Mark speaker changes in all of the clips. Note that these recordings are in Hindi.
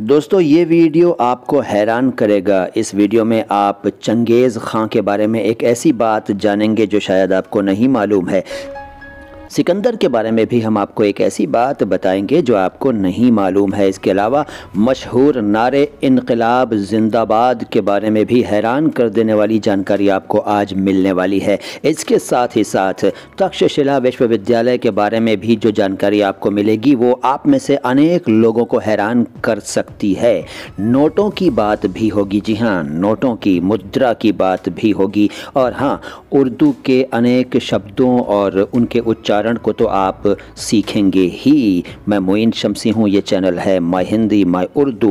Speaker 1: दोस्तों ये वीडियो आपको हैरान करेगा इस वीडियो में आप चंगेज़ खां के बारे में एक ऐसी बात जानेंगे जो शायद आपको नहीं मालूम है सिकंदर के बारे में भी हम आपको एक ऐसी बात बताएंगे जो आपको नहीं मालूम है इसके अलावा मशहूर नारे इनकलाब जिंदाबाद के बारे में भी हैरान कर देने वाली जानकारी आपको आज मिलने वाली है इसके साथ ही साथ तक्षशिला विश्वविद्यालय के बारे में भी जो जानकारी आपको मिलेगी वो आप में से अनेक लोगों को हैरान कर सकती है नोटों की बात भी होगी जी हाँ नोटों की मुद्रा की बात भी होगी और हाँ उर्दू के अनेक शब्दों और उनके उच्चार उच्चारण को तो आप सीखेंगे ही मैं मोइन शमसी हूँ ये चैनल है my Hindi my Urdu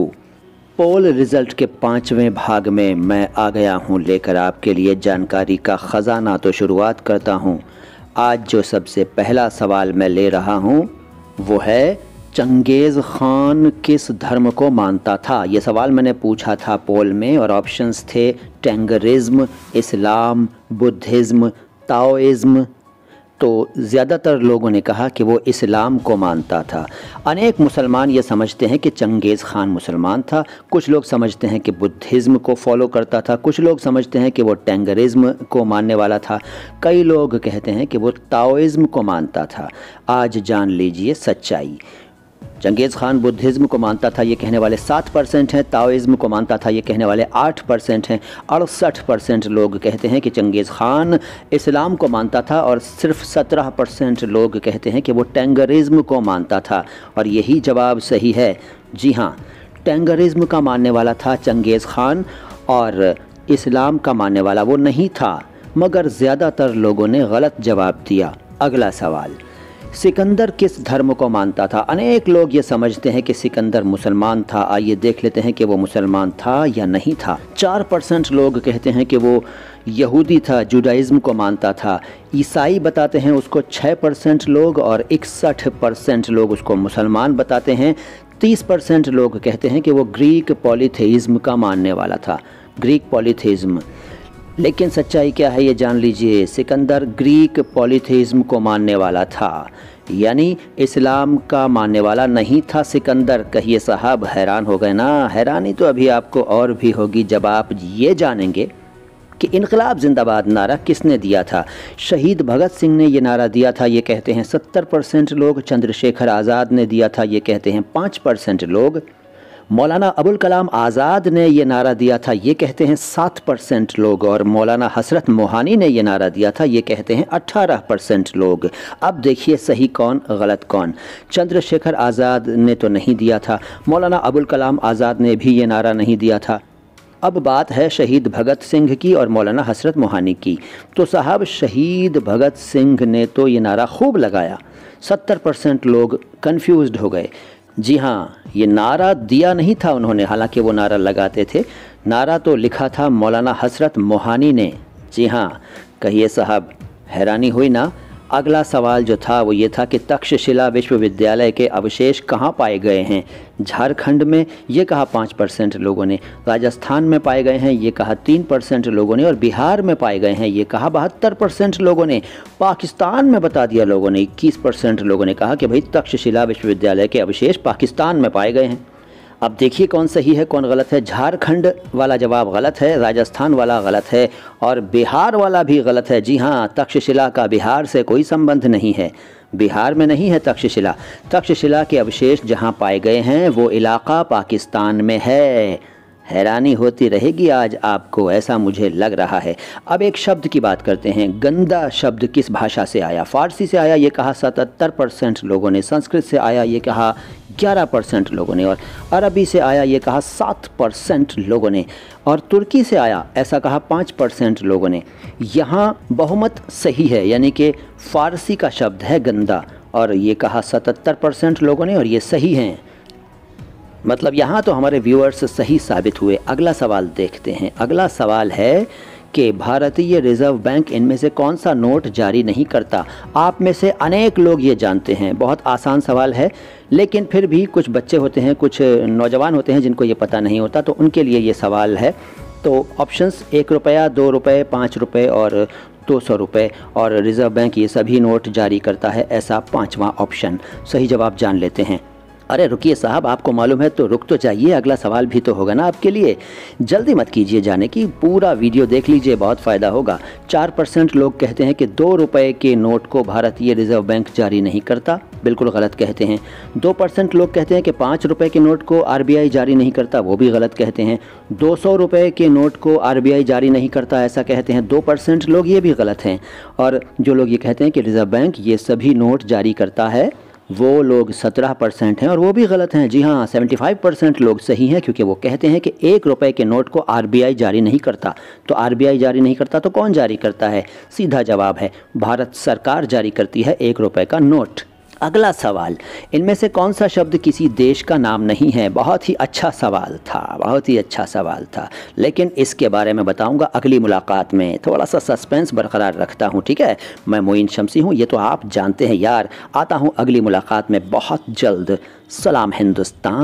Speaker 1: poll result के पाँचवें भाग में मैं आ गया हूँ लेकर आपके लिए जानकारी का ख़जाना तो शुरुआत करता हूँ आज जो सबसे पहला सवाल मैं ले रहा हूँ वो है चंगेज़ ख़ान किस धर्म को मानता था ये सवाल मैंने पूछा था पोल में और ऑप्शंस थे टेंगरिज्म इस्लाम बुद्धिज़्म ताओइज़्म तो ज़्यादातर लोगों ने कहा कि वो इस्लाम को मानता था अनेक मुसलमान ये समझते हैं कि चंगेज़ ख़ान मुसलमान था कुछ लोग समझते हैं कि बुद्धिज़्म को फॉलो करता था कुछ लोग समझते हैं कि वो टेंगरिज़्म को मानने वाला था कई लोग कहते हैं कि वो ताओइज़्म को मानता था आज जान लीजिए सच्चाई चंगेज़ खान बुद्धिज़्म को मानता था ये कहने वाले सात परसेंट हैं ताओइज़्म को मानता था ये कहने वाले आठ परसेंट हैं अड़सठ परसेंट लोग कहते हैं कि चंगेज़ खान इस्लाम को मानता था और सिर्फ सत्रह परसेंट लोग कहते हैं कि वो टेंगरिज़्म को मानता था और यही जवाब सही है जी हाँ टेंगरिज़्म का मानने वाला था चंगेज़ खान और इस्लाम का मानने वाला वो नहीं था मगर ज़्यादातर लोगों ने गलत जवाब दिया अगला सवाल सिकंदर किस धर्म को मानता था अनेक लोग ये समझते हैं कि सिकंदर मुसलमान था आइए देख लेते हैं कि वो मुसलमान था या नहीं था चार परसेंट लोग कहते हैं कि वो यहूदी था जुडाइज़्म को मानता था ईसाई बताते हैं उसको छः परसेंट लोग और इकसठ परसेंट लोग उसको मुसलमान बताते हैं तीस परसेंट लोग कहते हैं कि वो ग्रीक पॉलीथेइज्म का मानने वाला था ग्रीक पॉलीथेइज्म लेकिन सच्चाई क्या है ये जान लीजिए सिकंदर ग्रीक पॉलीथेइज्म को मानने वाला था यानी इस्लाम का मानने वाला नहीं था सिकंदर कहिए साहब हैरान हो गए ना हैरानी तो अभी आपको और भी होगी जब आप ये जानेंगे कि इनकलाब जिंदाबाद नारा किसने दिया था शहीद भगत सिंह ने यह नारा दिया था ये कहते हैं सत्तर परसेंट लोग चंद्रशेखर आज़ाद ने दिया था ये कहते हैं पाँच परसेंट लोग मौलाना अबुल कलाम आज़ाद ने यह नारा दिया था ये कहते हैं सात परसेंट लोग और मौलाना हसरत मोहानी ने यह नारा दिया था ये कहते हैं अट्ठारह परसेंट लोग अब देखिए सही कौन गलत कौन चंद्रशेखर आज़ाद ने तो नहीं दिया था मौलाना अबुल कलाम आज़ाद ने भी ये नारा नहीं दिया था अब बात है शहीद भगत सिंह की और मौलाना हसरत मोहानी की तो साहब शहीद भगत सिंह ने तो ये नारा खूब लगाया सत्तर परसेंट लोग कन्फ्यूज़ हो गए जी हाँ ये नारा दिया नहीं था उन्होंने हालांकि वो नारा लगाते थे नारा तो लिखा था मौलाना हसरत मोहानी ने जी हाँ कहिए साहब हैरानी हुई ना अगला सवाल जो था वो ये था कि तक्षशिला विश्वविद्यालय के अवशेष कहाँ पाए गए हैं झारखंड में ये कहा पाँच परसेंट लोगों ने राजस्थान में पाए गए हैं ये कहा तीन परसेंट लोगों ने और बिहार में पाए गए हैं ये कहा बहत्तर परसेंट लोगों ने पाकिस्तान में बता दिया लोगों ने इक्कीस परसेंट लोगों ने कहा कि भाई तक्षशिला विश्वविद्यालय के अवशेष पाकिस्तान में पाए गए हैं अब देखिए कौन सही है कौन गलत है झारखंड वाला जवाब गलत है राजस्थान वाला गलत है और बिहार वाला भी गलत है जी हाँ तक्षशिला का बिहार से कोई संबंध नहीं है बिहार में नहीं है तक्षशिला तक्षशिला के अवशेष जहाँ पाए गए हैं वो इलाका पाकिस्तान में है हैरानी होती रहेगी आज आपको ऐसा मुझे लग रहा है अब एक शब्द की बात करते हैं गंदा शब्द किस भाषा से आया फारसी से आया ये कहा सतहत्तर परसेंट लोगों ने संस्कृत से आया ये कहा ग्यारह परसेंट लोगों ने और अरबी से आया ये कहा सात परसेंट लोगों ने और तुर्की से आया ऐसा कहा पाँच परसेंट लोगों ने यहाँ बहुमत सही है यानी कि फारसी का शब्द है गंदा और ये कहा 77 परसेंट लोगों ने और ये सही हैं मतलब यहाँ तो हमारे व्यूअर्स सही साबित हुए अगला सवाल देखते हैं अगला सवाल है के भारतीय रिजर्व बैंक इनमें से कौन सा नोट जारी नहीं करता आप में से अनेक लोग ये जानते हैं बहुत आसान सवाल है लेकिन फिर भी कुछ बच्चे होते हैं कुछ नौजवान होते हैं जिनको ये पता नहीं होता तो उनके लिए ये सवाल है तो ऑप्शंस एक रुपया दो रुपये पाँच रुपये और दो सौ रुपये और रिज़र्व बैंक ये सभी नोट जारी करता है ऐसा पाँचवा ऑप्शन सही जवाब जान लेते हैं अरे रुकिए साहब आपको मालूम है तो रुक तो चाहिए अगला सवाल भी तो होगा ना आपके लिए जल्दी मत कीजिए जाने की पूरा वीडियो देख लीजिए बहुत फ़ायदा होगा चार परसेंट लोग कहते हैं कि दो रुपये के नोट को भारतीय रिजर्व बैंक जारी नहीं करता बिल्कुल गलत कहते हैं दो परसेंट लोग कहते हैं कि पाँच रुपये के नोट को आर जारी नहीं करता वो भी गलत कहते हैं दो सौ रुपये के नोट को आर जारी नहीं करता ऐसा कहते हैं दो परसेंट लोग ये भी गलत हैं और जो लोग ये कहते हैं कि रिज़र्व बैंक ये सभी नोट जारी करता है वो लोग सत्रह परसेंट हैं और वो भी गलत हैं जी हाँ सेवेंटी फाइव परसेंट लोग सही हैं क्योंकि वो कहते हैं कि एक रुपए के नोट को आरबीआई जारी नहीं करता तो आरबीआई जारी नहीं करता तो कौन जारी करता है सीधा जवाब है भारत सरकार जारी करती है एक रुपए का नोट अगला सवाल इनमें से कौन सा शब्द किसी देश का नाम नहीं है बहुत ही अच्छा सवाल था बहुत ही अच्छा सवाल था लेकिन इसके बारे में बताऊंगा अगली मुलाकात में थोड़ा सा सस्पेंस बरकरार रखता हूं ठीक है मैं मोइन शमसी हूं ये तो आप जानते हैं यार आता हूं अगली मुलाकात में बहुत जल्द सलाम हिंदुस्तान